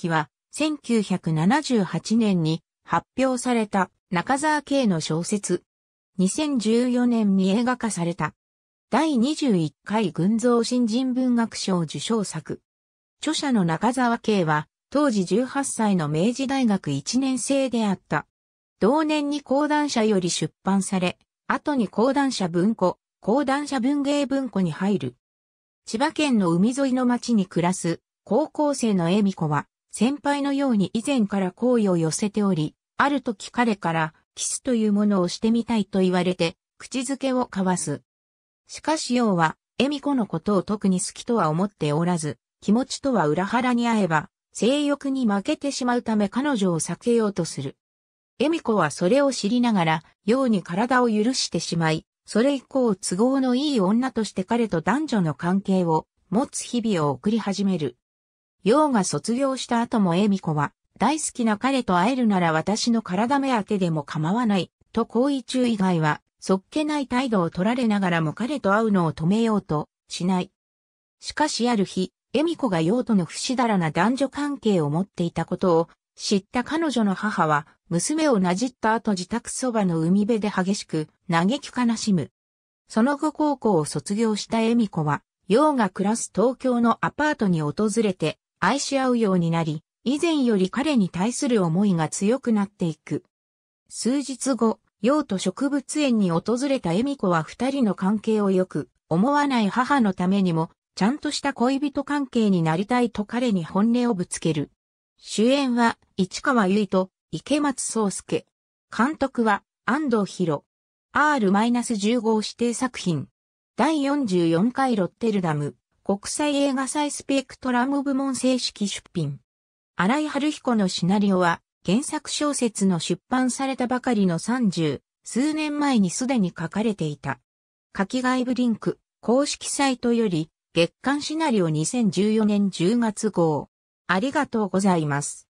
記は、1978年に発表された中沢圭の小説。2014年に映画化された。第21回群像新人文学賞受賞作。著者の中沢圭は、当時18歳の明治大学1年生であった。同年に講談社より出版され、後に講談社文庫、講談社文芸文庫に入る。千葉県の海沿いの町に暮らす高校生の恵美子は、先輩のように以前から好意を寄せており、ある時彼からキスというものをしてみたいと言われて、口づけを交わす。しかし要は、恵美子のことを特に好きとは思っておらず、気持ちとは裏腹にあえば、性欲に負けてしまうため彼女を避けようとする。恵美子はそれを知りながら、要に体を許してしまい、それ以降都合のいい女として彼と男女の関係を持つ日々を送り始める。陽が卒業した後も恵美子は、大好きな彼と会えるなら私の体目当てでも構わない、と行為中以外は、そっけない態度を取られながらも彼と会うのを止めようと、しない。しかしある日、恵美子が陽との不死だらな男女関係を持っていたことを、知った彼女の母は、娘をなじった後自宅そばの海辺で激しく、嘆き悲しむ。その後高校を卒業した恵美子は、陽が暮らす東京のアパートに訪れて、愛し合うようになり、以前より彼に対する思いが強くなっていく。数日後、陽と植物園に訪れた恵美子は二人の関係をよく、思わない母のためにも、ちゃんとした恋人関係になりたいと彼に本音をぶつける。主演は、市川由衣と、池松壮介。監督は、安藤博。R-15 指定作品。第44回ロッテルダム。国際映画祭スペクトラム部門正式出品。荒井春彦のシナリオは、原作小説の出版されたばかりの30、数年前にすでに書かれていた。書き外部リンク、公式サイトより、月刊シナリオ2014年10月号。ありがとうございます。